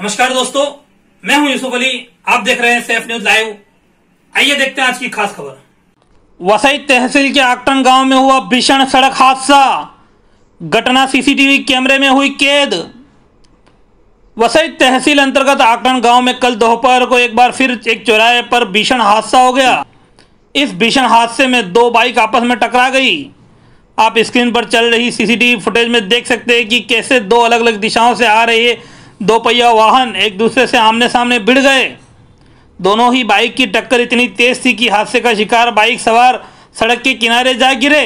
नमस्कार दोस्तों मैं हूं यूसुफ अली आप देख रहे हैं सेफ न्यूज लाइव आइए देखते हैं आज की खास खबर वसई तहसील के आकटन गांव में हुआ भीषण सड़क हादसा घटना सीसीटीवी कैमरे में हुई कैद वसई तहसील अंतर्गत आकटन गांव में कल दोपहर को एक बार फिर एक चौराहे पर भीषण हादसा हो गया इस भीषण हादसे में दो बाइक आपस में टकरा गई आप स्क्रीन पर चल रही सीसीटीवी फुटेज में देख सकते हैं कि कैसे दो अलग अलग दिशाओं से आ रही है दो पहिया वाहन एक दूसरे से आमने सामने भिड़ गए दोनों ही बाइक की टक्कर इतनी तेज थी कि हादसे का शिकार बाइक सवार सड़क के किनारे जा गिरे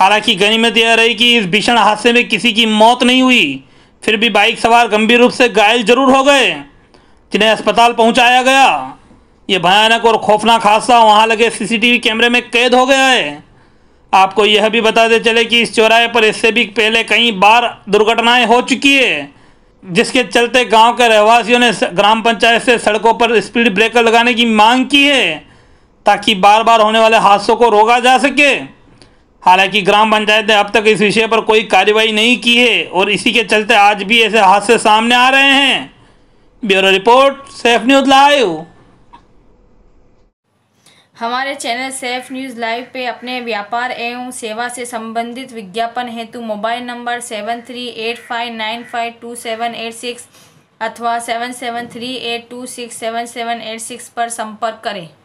हालांकि गनीमत तो यह रही कि इस भीषण हादसे में किसी की मौत नहीं हुई फिर भी बाइक सवार गंभीर रूप से घायल जरूर हो गए जिन्हें अस्पताल पहुंचाया गया ये भयानक और खौफनाक हादसा वहां लगे सीसीटीवी कैमरे में कैद हो गया है आपको यह भी बताते चले कि इस चौराहे पर इससे भी पहले कई बार दुर्घटनाएं हो चुकी है जिसके चलते गांव के रहवासियों ने ग्राम पंचायत से सड़कों पर स्पीड ब्रेकर लगाने की मांग की है ताकि बार बार होने वाले हादसों को रोका जा सके हालांकि ग्राम पंचायत ने अब तक इस विषय पर कोई कार्रवाई नहीं की है और इसी के चलते आज भी ऐसे हादसे सामने आ रहे हैं bureau report safe news live हमारे चैनल सेफ न्यूज़ लाइव पे अपने व्यापार एवं सेवा से संबंधित विज्ञापन हेतु mobile number seven three eight five nine five two seven eight six अथवा seven seven three eight two six seven seven eight six पर संपर्क करें